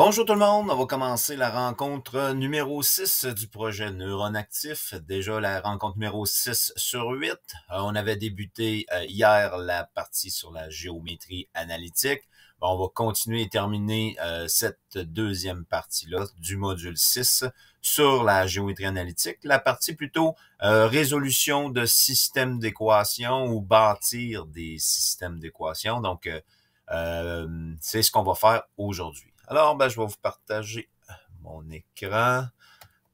Bonjour tout le monde, on va commencer la rencontre numéro 6 du projet Neuron Actif. Déjà la rencontre numéro 6 sur 8. Euh, on avait débuté euh, hier la partie sur la géométrie analytique. on va continuer et terminer euh, cette deuxième partie-là du module 6 sur la géométrie analytique. La partie plutôt résolution de systèmes d'équations ou bâtir des systèmes d'équations. Donc, c'est ce qu'on va faire aujourd'hui. Alors, ben, je vais vous partager mon écran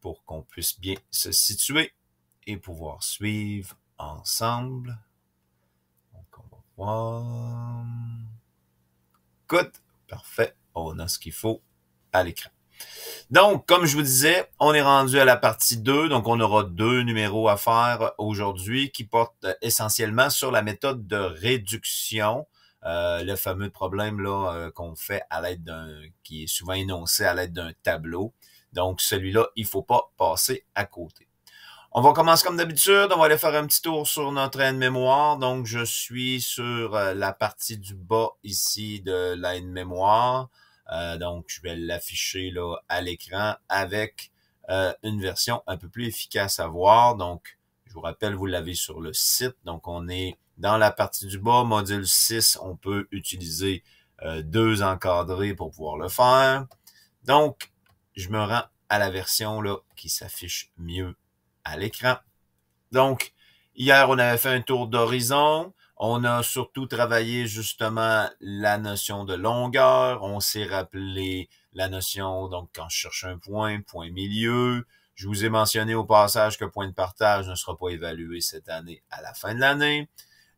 pour qu'on puisse bien se situer et pouvoir suivre ensemble. Donc, on va voir. Good. Parfait. On a ce qu'il faut à l'écran. Donc, comme je vous disais, on est rendu à la partie 2. Donc, on aura deux numéros à faire aujourd'hui qui portent essentiellement sur la méthode de réduction euh, le fameux problème là euh, qu'on fait à l'aide d'un, qui est souvent énoncé à l'aide d'un tableau. Donc celui-là, il faut pas passer à côté. On va commencer comme d'habitude. On va aller faire un petit tour sur notre aide-mémoire. Donc, je suis sur euh, la partie du bas ici de l'aide-mémoire. donc, je vais l'afficher là à l'écran avec une version un peu plus efficace à voir. Donc, je vous rappelle, vous l'avez sur le site. Donc, on est dans la partie du bas, module 6, on peut utiliser euh, deux encadrés pour pouvoir le faire. Donc, je me rends à la version là, qui s'affiche mieux à l'écran. Donc, hier, on avait fait un tour d'horizon. On a surtout travaillé justement la notion de longueur. On s'est rappelé la notion, donc, quand je cherche un point, point milieu, je vous ai mentionné au passage que point de partage ne sera pas évalué cette année à la fin de l'année.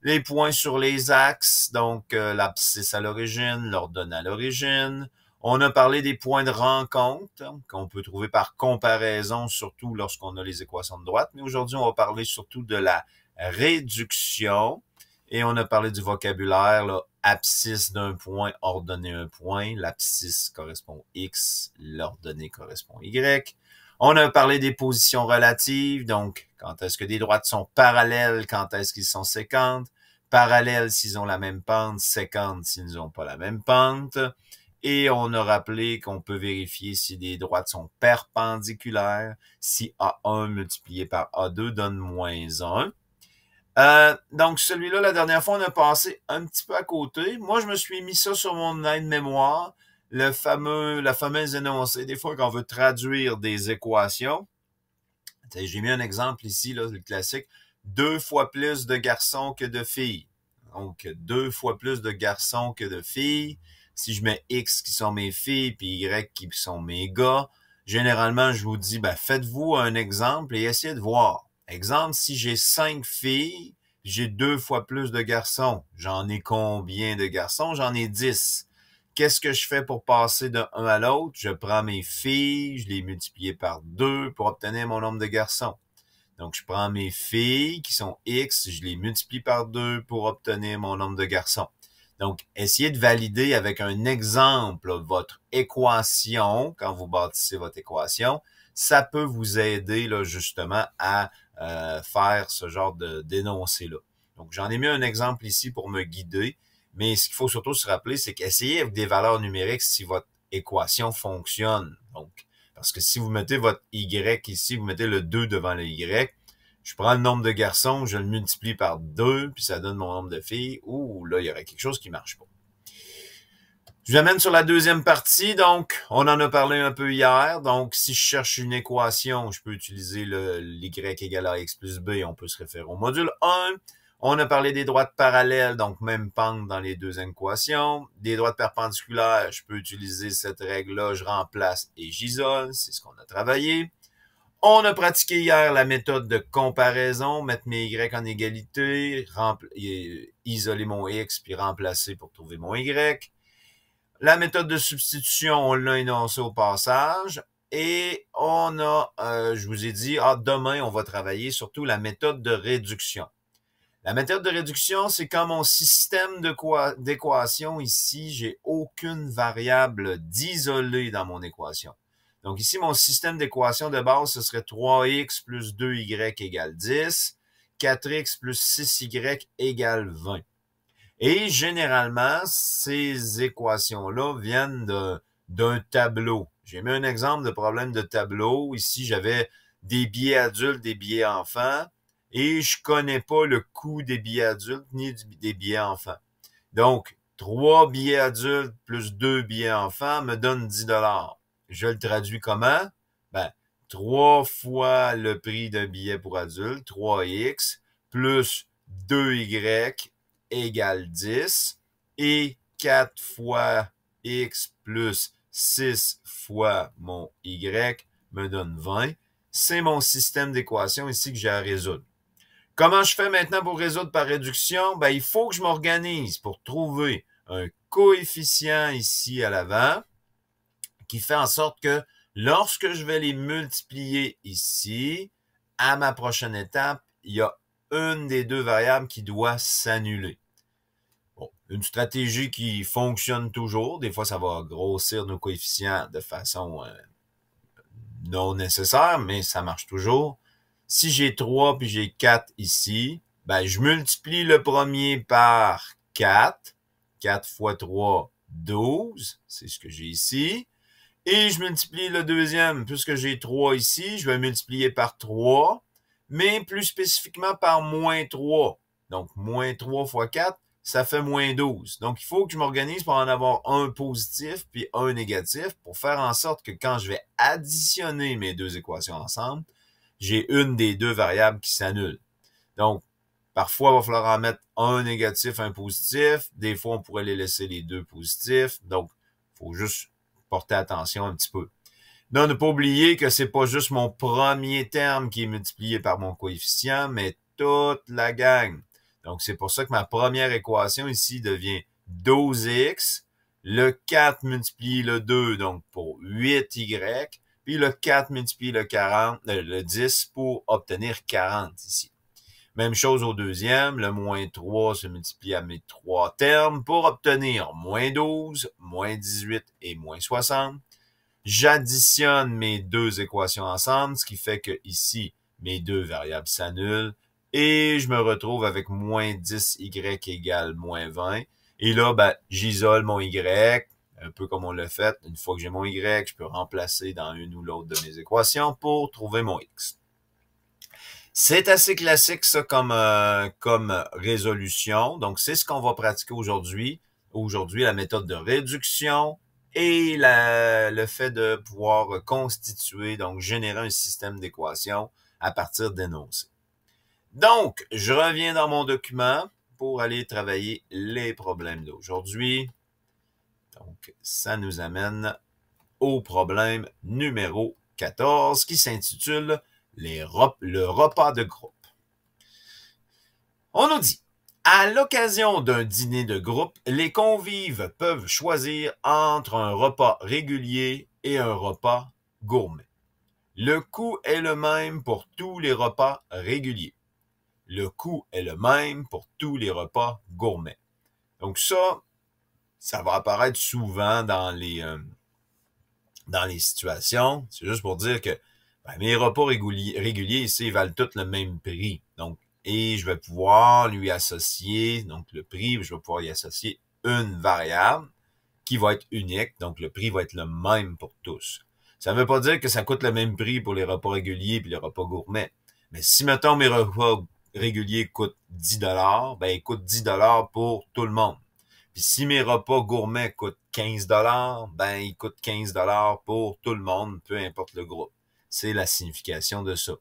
Les points sur les axes, donc euh, l'abscisse à l'origine, l'ordonnée à l'origine. On a parlé des points de rencontre hein, qu'on peut trouver par comparaison, surtout lorsqu'on a les équations de droite. Mais aujourd'hui, on va parler surtout de la réduction. Et on a parlé du vocabulaire, là, abscisse d'un point, ordonnée d'un point. L'abscisse correspond X, l'ordonnée correspond Y. On a parlé des positions relatives, donc quand est-ce que des droites sont parallèles, quand est-ce qu'ils sont sécantes. parallèles s'ils ont la même pente, sécantes s'ils n'ont pas la même pente. Et on a rappelé qu'on peut vérifier si des droites sont perpendiculaires, si A1 multiplié par A2 donne moins 1. Euh, donc, celui-là, la dernière fois, on a passé un petit peu à côté. Moi, je me suis mis ça sur mon aide-mémoire le fameux, la fameuse énoncé Des fois, quand on veut traduire des équations, j'ai mis un exemple ici, là, le classique, deux fois plus de garçons que de filles. Donc, deux fois plus de garçons que de filles. Si je mets X qui sont mes filles, puis Y qui sont mes gars, généralement, je vous dis, ben, faites-vous un exemple et essayez de voir. Exemple, si j'ai cinq filles, j'ai deux fois plus de garçons. J'en ai combien de garçons? J'en ai dix. Qu'est-ce que je fais pour passer d'un à l'autre? Je prends mes filles, je les multiplie par deux pour obtenir mon nombre de garçons. Donc, je prends mes filles qui sont X, je les multiplie par deux pour obtenir mon nombre de garçons. Donc, essayez de valider avec un exemple votre équation, quand vous bâtissez votre équation, ça peut vous aider là, justement à euh, faire ce genre de dénoncé-là. Donc, j'en ai mis un exemple ici pour me guider. Mais ce qu'il faut surtout se rappeler, c'est qu'essayez avec des valeurs numériques si votre équation fonctionne. Donc, parce que si vous mettez votre Y ici, vous mettez le 2 devant le Y, je prends le nombre de garçons, je le multiplie par 2, puis ça donne mon nombre de filles. Ouh, là, il y aurait quelque chose qui marche pas. Je vous amène sur la deuxième partie. Donc, on en a parlé un peu hier. Donc, si je cherche une équation, je peux utiliser le, y égale à x plus b. On peut se référer au module 1. On a parlé des droites parallèles, donc même pente dans les deux équations. Des droites perpendiculaires, je peux utiliser cette règle-là, je remplace et j'isole, c'est ce qu'on a travaillé. On a pratiqué hier la méthode de comparaison, mettre mes y en égalité, euh, isoler mon x puis remplacer pour trouver mon y. La méthode de substitution, on l'a énoncée au passage. Et on a, euh, je vous ai dit, ah, demain, on va travailler surtout la méthode de réduction. La méthode de réduction, c'est quand mon système d'équation ici, j'ai aucune variable d'isolée dans mon équation. Donc ici, mon système d'équation de base, ce serait 3x plus 2y égale 10, 4x plus 6y égale 20. Et généralement, ces équations-là viennent d'un tableau. J'ai mis un exemple de problème de tableau. Ici, j'avais des billets adultes, des billets enfants. Et je connais pas le coût des billets adultes ni des billets enfants. Donc, trois billets adultes plus deux billets enfants me donnent 10 dollars. Je le traduis comment? Ben, trois fois le prix d'un billet pour adulte, 3x, plus 2y égale 10, et 4 fois x plus 6 fois mon y me donne 20. C'est mon système d'équation ici que j'ai à résoudre. Comment je fais maintenant pour résoudre par réduction? Ben, il faut que je m'organise pour trouver un coefficient ici à l'avant qui fait en sorte que lorsque je vais les multiplier ici, à ma prochaine étape, il y a une des deux variables qui doit s'annuler. Bon, une stratégie qui fonctionne toujours. Des fois, ça va grossir nos coefficients de façon euh, non nécessaire, mais ça marche toujours. Si j'ai 3 puis j'ai 4 ici, ben, je multiplie le premier par 4. 4 fois 3, 12. C'est ce que j'ai ici. Et je multiplie le deuxième. Puisque j'ai 3 ici, je vais multiplier par 3, mais plus spécifiquement par moins 3. Donc, moins 3 fois 4, ça fait moins 12. Donc, il faut que je m'organise pour en avoir un positif puis un négatif pour faire en sorte que quand je vais additionner mes deux équations ensemble, j'ai une des deux variables qui s'annule. Donc, parfois, il va falloir en mettre un négatif, un positif. Des fois, on pourrait les laisser les deux positifs. Donc, il faut juste porter attention un petit peu. Non, ne pas oublier que c'est pas juste mon premier terme qui est multiplié par mon coefficient, mais toute la gang. Donc, c'est pour ça que ma première équation ici devient 12x, le 4 multiplie le 2, donc pour 8y, puis le 4 multiplie le 40, euh, le 10 pour obtenir 40 ici. Même chose au deuxième, le moins 3 se multiplie à mes trois termes pour obtenir moins 12, moins 18 et moins 60. J'additionne mes deux équations ensemble, ce qui fait que ici, mes deux variables s'annulent et je me retrouve avec moins 10y égale moins 20. Et là, ben, j'isole mon y, un peu comme on l'a fait, une fois que j'ai mon Y, je peux remplacer dans une ou l'autre de mes équations pour trouver mon X. C'est assez classique ça comme, euh, comme résolution, donc c'est ce qu'on va pratiquer aujourd'hui. Aujourd'hui, la méthode de réduction et la, le fait de pouvoir constituer, donc générer un système d'équations à partir d'énoncés. Donc, je reviens dans mon document pour aller travailler les problèmes d'aujourd'hui. Donc, ça nous amène au problème numéro 14 qui s'intitule Le repas de groupe. On nous dit, à l'occasion d'un dîner de groupe, les convives peuvent choisir entre un repas régulier et un repas gourmet. Le coût est le même pour tous les repas réguliers. Le coût est le même pour tous les repas gourmets. Donc ça, ça va apparaître souvent dans les, euh, dans les situations. C'est juste pour dire que ben, mes repas réguliers, réguliers ici valent tous le même prix. Donc, et je vais pouvoir lui associer, donc le prix, je vais pouvoir y associer une variable qui va être unique, donc le prix va être le même pour tous. Ça ne veut pas dire que ça coûte le même prix pour les repas réguliers et les repas gourmets. Mais si, mettons, mes repas réguliers coûtent 10 ben, ils coûtent 10 pour tout le monde si mes repas gourmets coûtent 15 dollars, ben ils coûtent 15 dollars pour tout le monde, peu importe le groupe. C'est la signification de ça.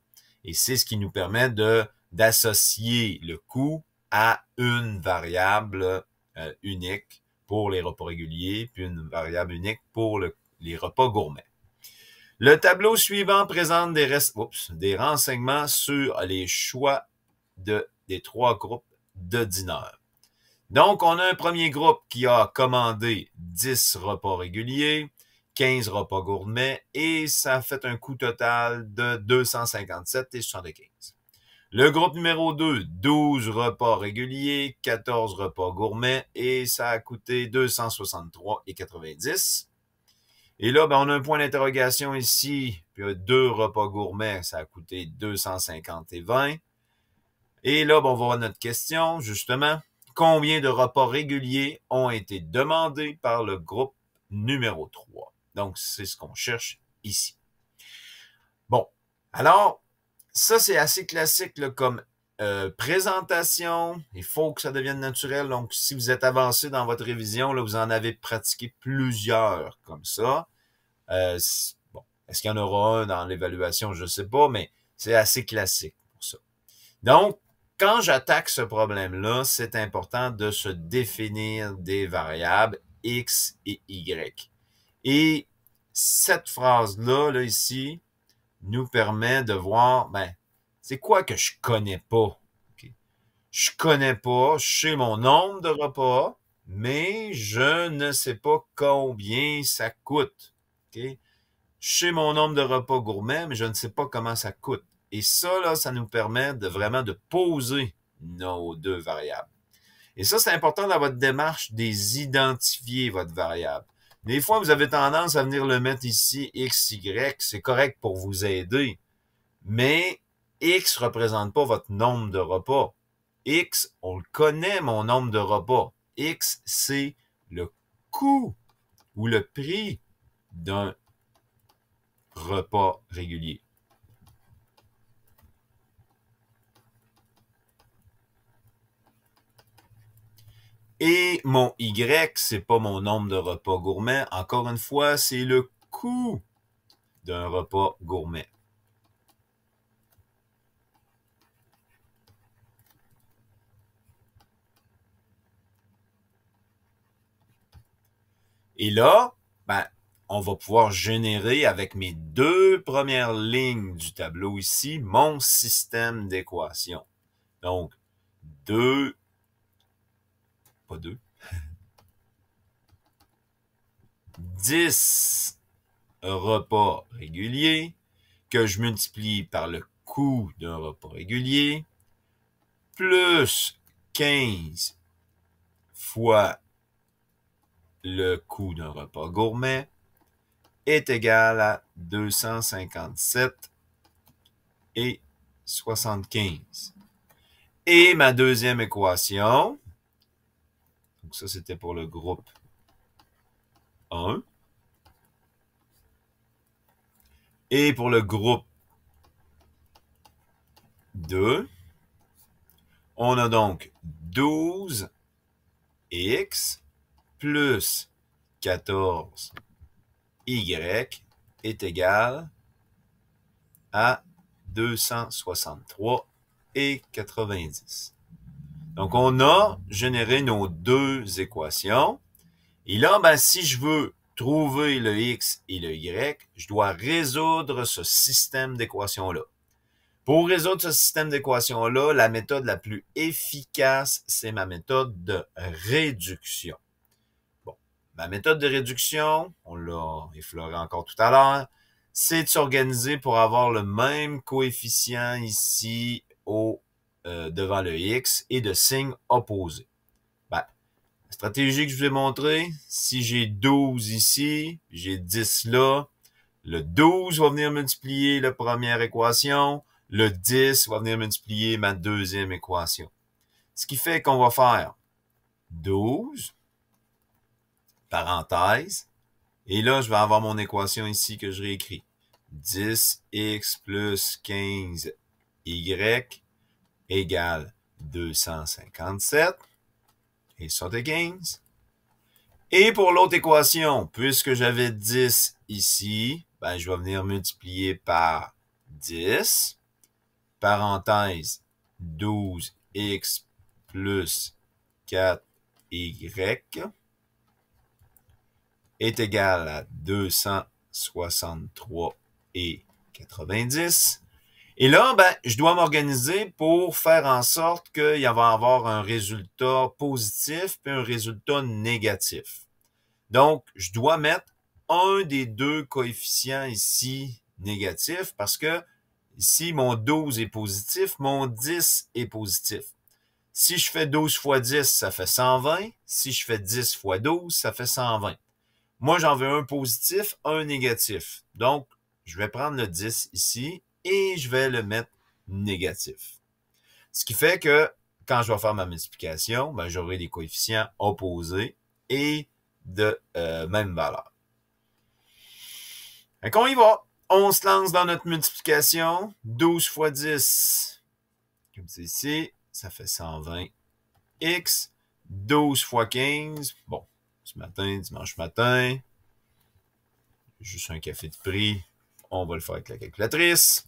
Et c'est ce qui nous permet de d'associer le coût à une variable euh, unique pour les repas réguliers, puis une variable unique pour les repas gourmets. Le tableau suivant présente des, des renseignements sur les choix de, des trois groupes de dîneurs. Donc, on a un premier groupe qui a commandé 10 repas réguliers, 15 repas gourmets et ça a fait un coût total de 257,75. Le groupe numéro 2, 12 repas réguliers, 14 repas gourmets et ça a coûté 263,90. Et là, ben, on a un point d'interrogation ici. Puis euh, deux repas gourmets, ça a coûté 250 et 20. Et là, ben, on va voir notre question, justement combien de repas réguliers ont été demandés par le groupe numéro 3. Donc, c'est ce qu'on cherche ici. Bon, alors, ça, c'est assez classique comme euh, présentation. Il faut que ça devienne naturel. Donc, si vous êtes avancé dans votre révision, là, vous en avez pratiqué plusieurs comme ça. Euh, bon, Est-ce qu'il y en aura un dans l'évaluation? Je ne sais pas, mais c'est assez classique pour ça. Donc, quand j'attaque ce problème-là, c'est important de se définir des variables X et Y. Et cette phrase-là, là, ici, nous permet de voir, ben, c'est quoi que je connais pas? Je connais pas, chez mon nombre de repas, mais je ne sais pas combien ça coûte. Okay. Je mon nombre de repas gourmet, mais je ne sais pas comment ça coûte. Et ça, là, ça nous permet de vraiment de poser nos deux variables. Et ça, c'est important dans votre démarche d'identifier votre variable. Des fois, vous avez tendance à venir le mettre ici, X, Y, c'est correct pour vous aider. Mais X ne représente pas votre nombre de repas. X, on le connaît, mon nombre de repas. X, c'est le coût ou le prix d'un repas régulier. Et mon Y, c'est pas mon nombre de repas gourmets. Encore une fois, c'est le coût d'un repas gourmet. Et là, ben, on va pouvoir générer avec mes deux premières lignes du tableau ici mon système d'équation. Donc, deux pas deux. 10 repas réguliers que je multiplie par le coût d'un repas régulier plus 15 fois le coût d'un repas gourmet est égal à 257 et 75. Et ma deuxième équation, ça, c'était pour le groupe 1. Et pour le groupe 2, on a donc 12x plus 14y est égal à 263 et 90. Donc, on a généré nos deux équations. Et là, ben, si je veux trouver le x et le y, je dois résoudre ce système d'équations-là. Pour résoudre ce système d'équations-là, la méthode la plus efficace, c'est ma méthode de réduction. Bon, ma méthode de réduction, on l'a effleuré encore tout à l'heure, c'est de s'organiser pour avoir le même coefficient ici au euh, devant le X et de signes opposés. Ben, la stratégie que je vous ai montrée, si j'ai 12 ici, j'ai 10 là, le 12 va venir multiplier la première équation, le 10 va venir multiplier ma deuxième équation. Ce qui fait qu'on va faire 12, parenthèse, et là, je vais avoir mon équation ici que je réécris. 10x plus 15y égale 257 et ça 15. Et pour l'autre équation, puisque j'avais 10 ici, ben, je vais venir multiplier par 10, parenthèse 12x plus 4y est égal à 263 et 90. Et là, ben, je dois m'organiser pour faire en sorte qu'il va y avoir un résultat positif puis un résultat négatif. Donc, je dois mettre un des deux coefficients ici négatif parce que ici, mon 12 est positif, mon 10 est positif. Si je fais 12 fois 10, ça fait 120. Si je fais 10 fois 12, ça fait 120. Moi, j'en veux un positif, un négatif. Donc, je vais prendre le 10 ici et je vais le mettre négatif. Ce qui fait que quand je vais faire ma multiplication, ben, j'aurai des coefficients opposés et de euh, même valeur. on y va. On se lance dans notre multiplication. 12 fois 10, comme c'est ici, ça fait 120. X, 12 fois 15. Bon, ce matin, dimanche matin, juste un café de prix. On va le faire avec la calculatrice.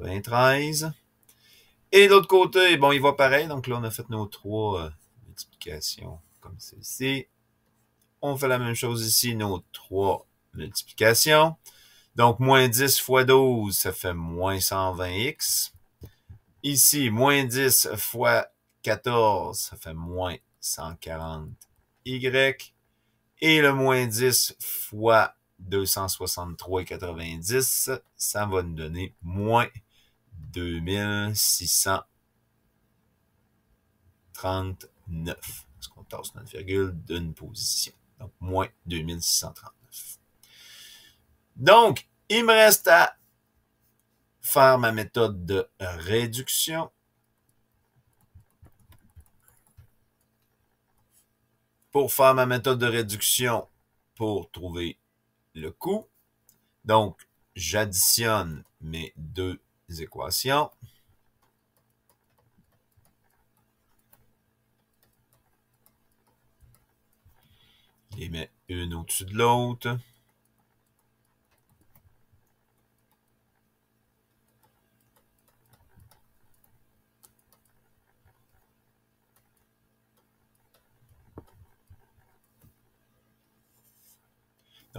93. Et de l'autre côté, bon, il va pareil. Donc là, on a fait nos trois euh, multiplications comme ceci On fait la même chose ici, nos trois multiplications. Donc, moins 10 fois 12, ça fait moins 120x. Ici, moins 10 fois 14, ça fait moins 140y. Et le moins 10 fois 263,90, ça va nous donner moins 2639. Parce qu'on tasse notre virgule d'une position. Donc, moins 2639. Donc, il me reste à faire ma méthode de réduction. Pour faire ma méthode de réduction, pour trouver le coût. Donc, j'additionne mes deux équations. Je les mets une au-dessus de l'autre.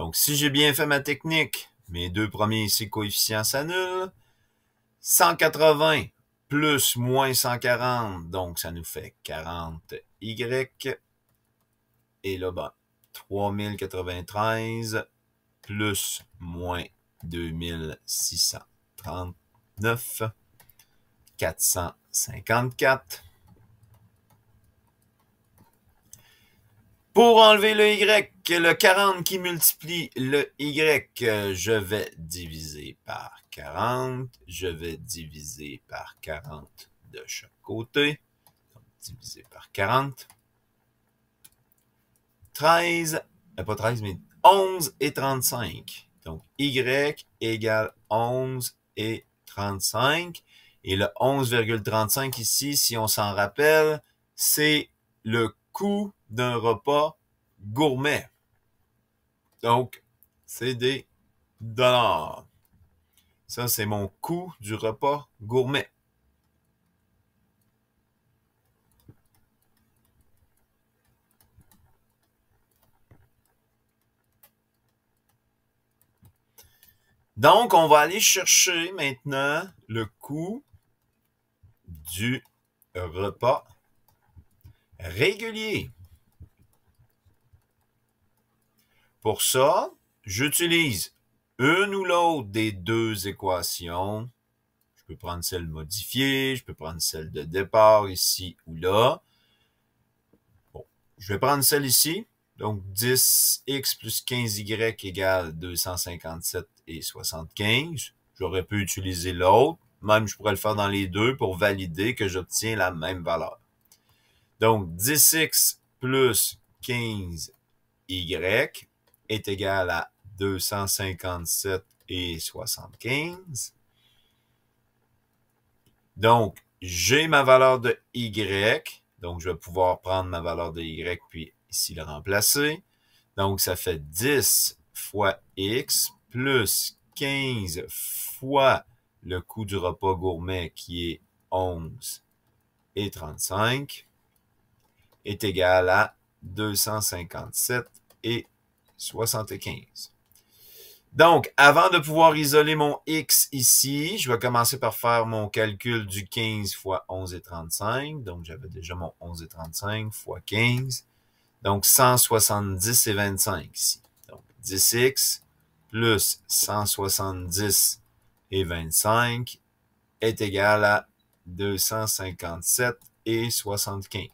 Donc, si j'ai bien fait ma technique, mes deux premiers ici coefficients s'annulent. 180 plus moins 140, donc ça nous fait 40y. Et là, bas ben, 3093 plus moins 2639, 454. Pour enlever le Y, le 40 qui multiplie le Y, je vais diviser par 40. Je vais diviser par 40 de chaque côté. Donc, diviser par 40. 13, euh, pas 13, mais 11 et 35. Donc, Y égale 11 et 35. Et le 11,35 ici, si on s'en rappelle, c'est le coût d'un repas gourmet. Donc, c'est des dollars. Ça, c'est mon coût du repas gourmet. Donc, on va aller chercher maintenant le coût du repas régulier. Pour ça, j'utilise une ou l'autre des deux équations. Je peux prendre celle modifiée, je peux prendre celle de départ ici ou là. Bon, je vais prendre celle ici. Donc 10x plus 15y égale 257 et 75. J'aurais pu utiliser l'autre. Même, je pourrais le faire dans les deux pour valider que j'obtiens la même valeur. Donc 10x plus 15y est égal à 257 et 75. Donc, j'ai ma valeur de Y. Donc, je vais pouvoir prendre ma valeur de Y puis ici le remplacer. Donc, ça fait 10 fois X plus 15 fois le coût du repas gourmet qui est 11 et 35 est égal à 257 et 75. Donc, avant de pouvoir isoler mon X ici, je vais commencer par faire mon calcul du 15 fois 11 et 35. Donc, j'avais déjà mon 11 et 35 fois 15. Donc, 170 et 25 ici. Donc, 10X plus 170 et 25 est égal à 257 et 75.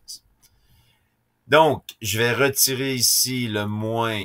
Donc, je vais retirer ici le moins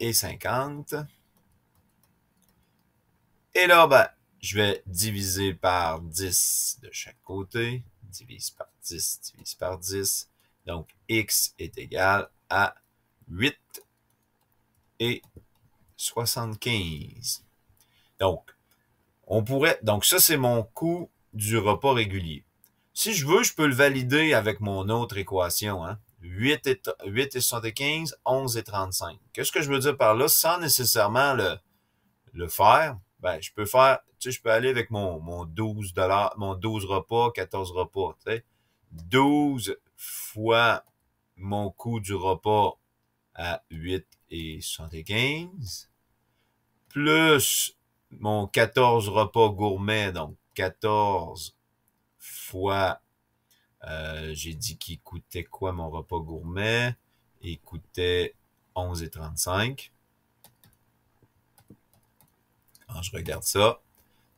et 50. Et là, ben, je vais diviser par 10 de chaque côté. Divise par 10, divise par 10. Donc, x est égal à 8 et 75. Donc, on pourrait... Donc, ça, c'est mon coût du repas régulier. Si je veux, je peux le valider avec mon autre équation. Hein? 8 et, 8 75, 11 et 35. Qu'est-ce que je veux dire par là? Sans nécessairement le, le faire, ben, je peux faire, tu sais, je peux aller avec mon, mon 12 mon 12 repas, 14 repas, 12 fois mon coût du repas à 8 et 75, plus mon 14 repas gourmet, donc 14 fois euh, j'ai dit qu'il coûtait quoi mon repas gourmet? Il coûtait 11,35. Quand je regarde ça,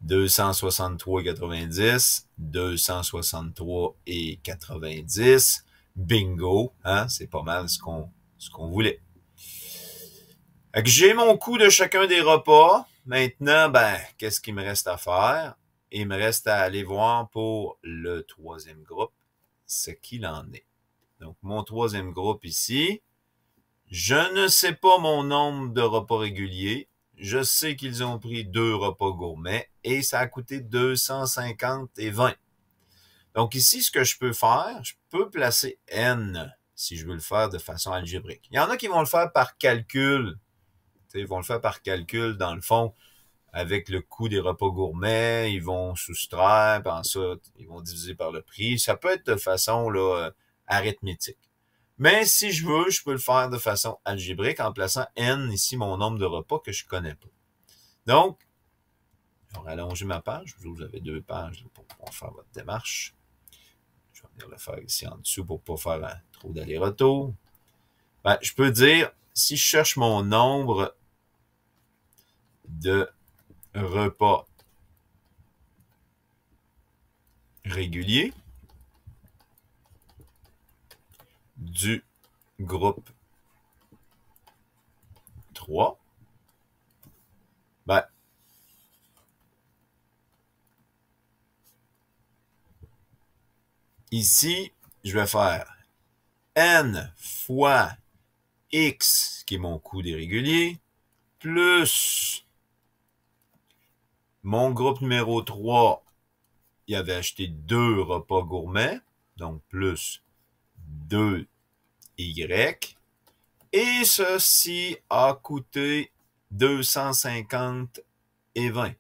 263,90, 263,90. Bingo, hein? C'est pas mal ce qu'on ce qu'on voulait. J'ai mon coût de chacun des repas. Maintenant, ben, qu'est-ce qu'il me reste à faire? Il me reste à aller voir pour le troisième groupe ce qu'il en est. Donc, mon troisième groupe ici. Je ne sais pas mon nombre de repas réguliers. Je sais qu'ils ont pris deux repas gourmets et ça a coûté 250 et 20. Donc ici, ce que je peux faire, je peux placer N si je veux le faire de façon algébrique. Il y en a qui vont le faire par calcul. Ils vont le faire par calcul, dans le fond avec le coût des repas gourmets, ils vont soustraire, puis ça, ils vont diviser par le prix. Ça peut être de façon là, euh, arithmétique. Mais si je veux, je peux le faire de façon algébrique en plaçant n ici, mon nombre de repas que je connais pas. Donc, je vais rallonger ma page. Vous avez deux pages pour faire votre démarche. Je vais venir le faire ici en dessous pour ne pas faire euh, trop d'aller-retour. Ben, je peux dire, si je cherche mon nombre de repas régulier du groupe 3, ben, ici, je vais faire n fois x, qui est mon coût des réguliers, plus mon groupe numéro 3, il avait acheté deux repas gourmets, donc plus 2 Y. Et ceci a coûté 250 et 20.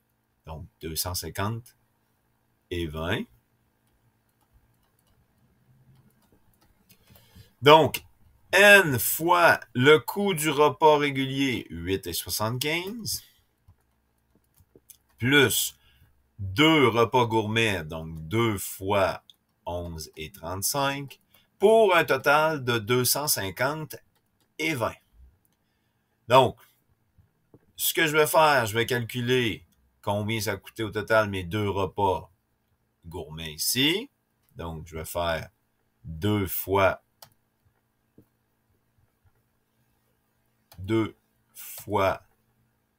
Donc 250 et 20. Donc, N fois le coût du repas régulier, 8,75 plus deux repas gourmets, donc deux fois 11 et 35, pour un total de 250 et 20. Donc, ce que je vais faire, je vais calculer combien ça a coûté au total mes deux repas gourmets ici. Donc, je vais faire deux fois 2 fois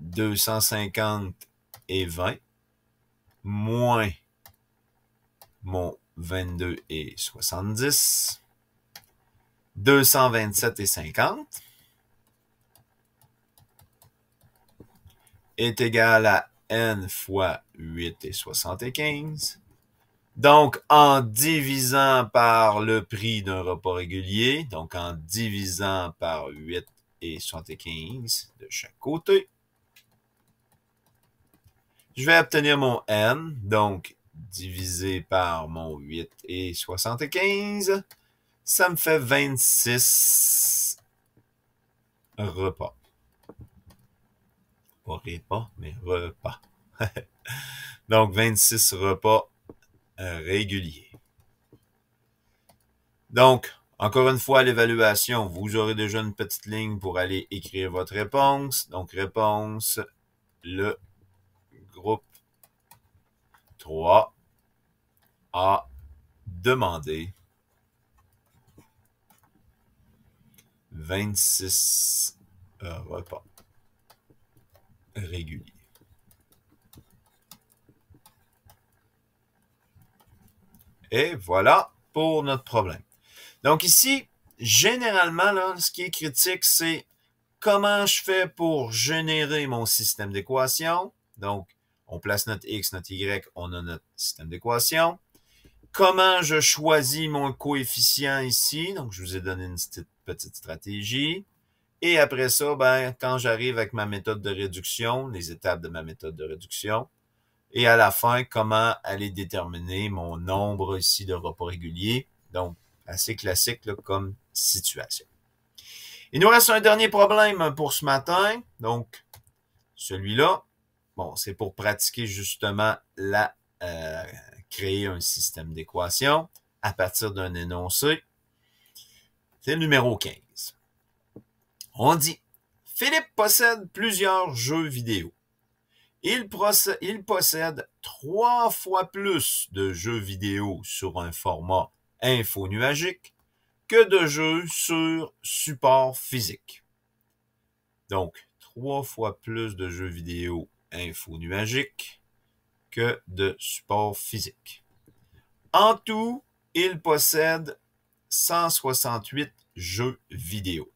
250 et 20 moins mon 22 et 70, 227 et 50 est égal à n fois 8 et 75. Donc, en divisant par le prix d'un repas régulier, donc en divisant par 8 et 75 de chaque côté, je vais obtenir mon n, donc divisé par mon 8 et 75. Ça me fait 26 repas. Pas repas, mais repas. donc 26 repas euh, réguliers. Donc, encore une fois, l'évaluation, vous aurez déjà une petite ligne pour aller écrire votre réponse. Donc, réponse, le 3 à demandé 26 repas euh, réguliers. Et voilà pour notre problème. Donc ici, généralement, ce qui est critique, c'est comment je fais pour générer mon système d'équation. Donc, on place notre X, notre Y, on a notre système d'équation. Comment je choisis mon coefficient ici? Donc, je vous ai donné une petite, stratégie. Et après ça, ben, quand j'arrive avec ma méthode de réduction, les étapes de ma méthode de réduction, et à la fin, comment aller déterminer mon nombre ici de repas réguliers. Donc, assez classique comme situation. Il nous reste un dernier problème pour ce matin. Donc, celui-là c'est pour pratiquer justement la euh, créer un système d'équation à partir d'un énoncé. C'est le numéro 15. On dit, Philippe possède plusieurs jeux vidéo. Il, il possède trois fois plus de jeux vidéo sur un format infonuagique que de jeux sur support physique. Donc, trois fois plus de jeux vidéo info que de support physique. En tout, il possède 168 jeux vidéo.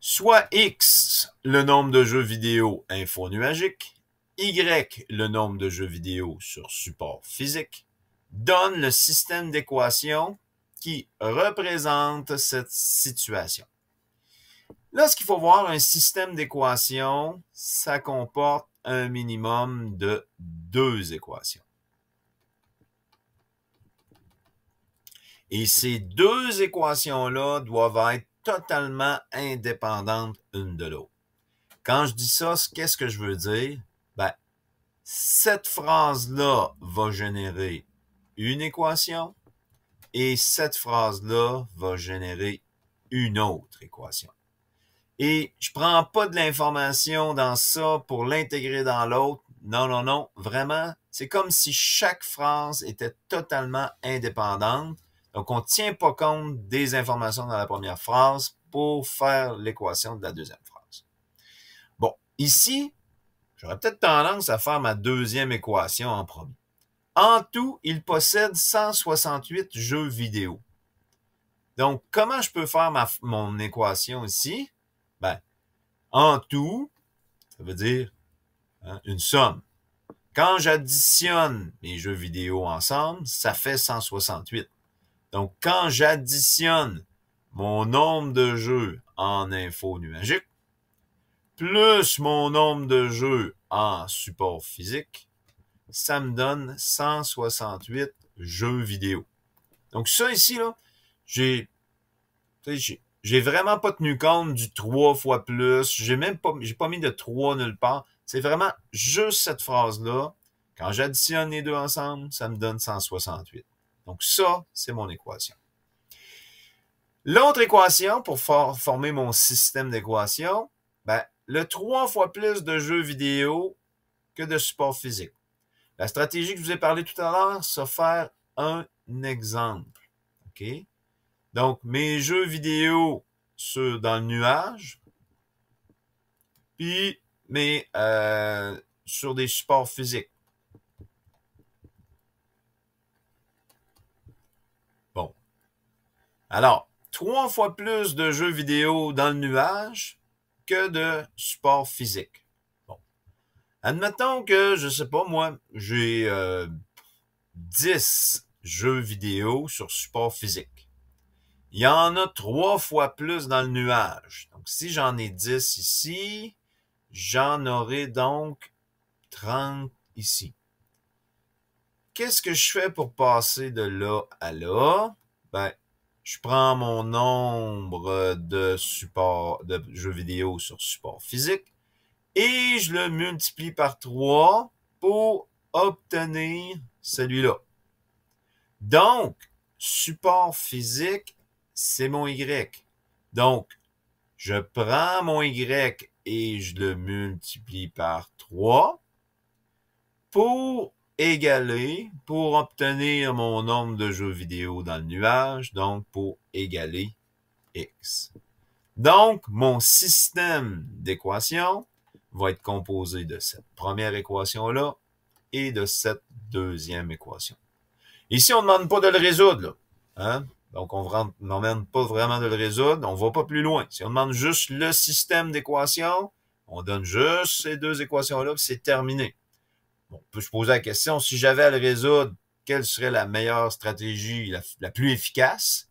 Soit X, le nombre de jeux vidéo info nuagique, Y, le nombre de jeux vidéo sur support physique, donne le système d'équation qui représente cette situation. Là, ce qu'il faut voir un système d'équations, ça comporte un minimum de deux équations. Et ces deux équations-là doivent être totalement indépendantes une de l'autre. Quand je dis ça, qu'est-ce que je veux dire? Ben, cette phrase-là va générer une équation et cette phrase-là va générer une autre équation et je prends pas de l'information dans ça pour l'intégrer dans l'autre. Non, non, non. Vraiment, c'est comme si chaque phrase était totalement indépendante. Donc, on ne tient pas compte des informations dans la première phrase pour faire l'équation de la deuxième phrase. Bon, ici, j'aurais peut-être tendance à faire ma deuxième équation en premier. En tout, il possède 168 jeux vidéo. Donc, comment je peux faire ma, mon équation ici? En tout, ça veut dire hein, une somme. Quand j'additionne mes jeux vidéo ensemble, ça fait 168. Donc, quand j'additionne mon nombre de jeux en info numérique plus mon nombre de jeux en support physique, ça me donne 168 jeux vidéo. Donc ça ici, là, j'ai j'ai vraiment pas tenu compte du trois fois plus. J'ai même pas, j'ai pas mis de trois » nulle part. C'est vraiment juste cette phrase-là. Quand j'additionne les deux ensemble, ça me donne 168. Donc ça, c'est mon équation. L'autre équation, pour former mon système d'équation, ben, le trois fois plus de jeux vidéo que de support physique. La stratégie que je vous ai parlé tout à l'heure, se faire un exemple. OK? Donc, mes jeux vidéo sur, dans le nuage, puis mes euh, sur des supports physiques. Bon. Alors, trois fois plus de jeux vidéo dans le nuage que de supports physiques. Bon. Admettons que, je sais pas moi, j'ai euh, 10 jeux vidéo sur support physique. Il y en a trois fois plus dans le nuage. Donc, si j'en ai 10 ici, j'en aurai donc 30 ici. Qu'est-ce que je fais pour passer de là à là? Ben, je prends mon nombre de supports de jeux vidéo sur support physique et je le multiplie par trois pour obtenir celui-là. Donc, support physique c'est mon Y. Donc, je prends mon Y et je le multiplie par 3 pour égaler, pour obtenir mon nombre de jeux vidéo dans le nuage, donc pour égaler X. Donc, mon système d'équations va être composé de cette première équation-là et de cette deuxième équation. Ici, on ne demande pas de le résoudre. Hein? Donc, on n'emmène pas vraiment de le résoudre. On ne va pas plus loin. Si on demande juste le système d'équations, on donne juste ces deux équations-là, c'est terminé. on peut se poser la question, si j'avais à le résoudre, quelle serait la meilleure stratégie, la, plus efficace?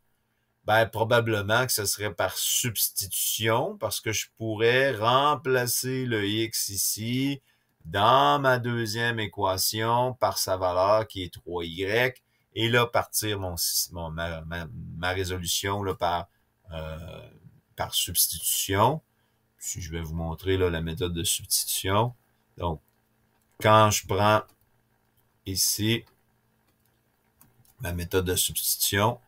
Ben, probablement que ce serait par substitution, parce que je pourrais remplacer le x ici dans ma deuxième équation par sa valeur qui est 3y et là partir mon, ma, ma, résolution là, par, euh, par substitution. je vais vous montrer là, la méthode de substitution. Donc, quand je prends ici ma méthode de substitution,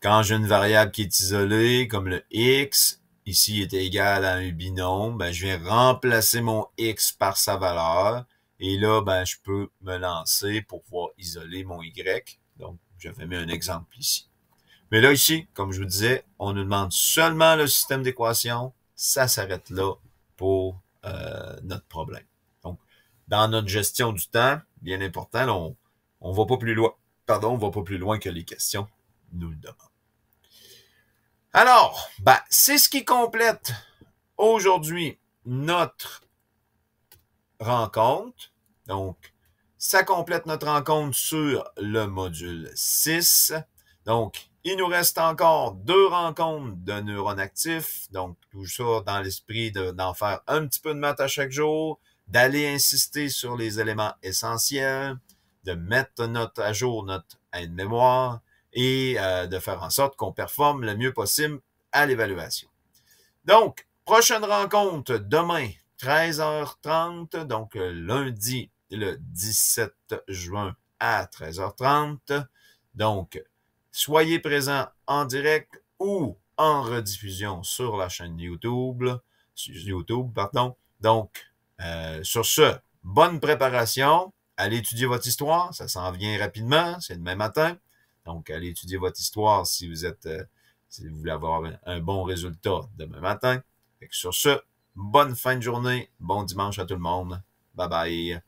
quand j'ai une variable qui est isolée, comme le x, ici est égal à un binôme, ben, je vais remplacer mon x par sa valeur. Et là, ben, je peux me lancer pour pouvoir isoler mon Y. Donc, j'avais mis un exemple ici. Mais là, ici, comme je vous disais, on nous demande seulement le système d'équation. Ça s'arrête là pour euh, notre problème. Donc, dans notre gestion du temps, bien important, on on va pas plus loin. Pardon, on va pas plus loin que les questions nous le demandent. Alors, ben, c'est ce qui complète aujourd'hui notre rencontre. Donc, ça complète notre rencontre sur le module 6. Donc, il nous reste encore deux rencontres de neurones actifs. Donc, toujours ça dans l'esprit d'en faire un petit peu de maths à chaque jour, d'aller insister sur les éléments essentiels, de mettre notre, à jour notre aide-mémoire et euh, de faire en sorte qu'on performe le mieux possible à l'évaluation. Donc, prochaine rencontre demain 13h30, donc euh, lundi le 17 juin à 13h30. Donc, soyez présents en direct ou en rediffusion sur la chaîne YouTube. YouTube pardon. Donc, euh, sur ce, bonne préparation. Allez étudier votre histoire. Ça s'en vient rapidement. C'est demain matin. Donc, allez étudier votre histoire si vous êtes, euh, si vous voulez avoir un bon résultat demain matin. sur ce, Bonne fin de journée. Bon dimanche à tout le monde. Bye bye.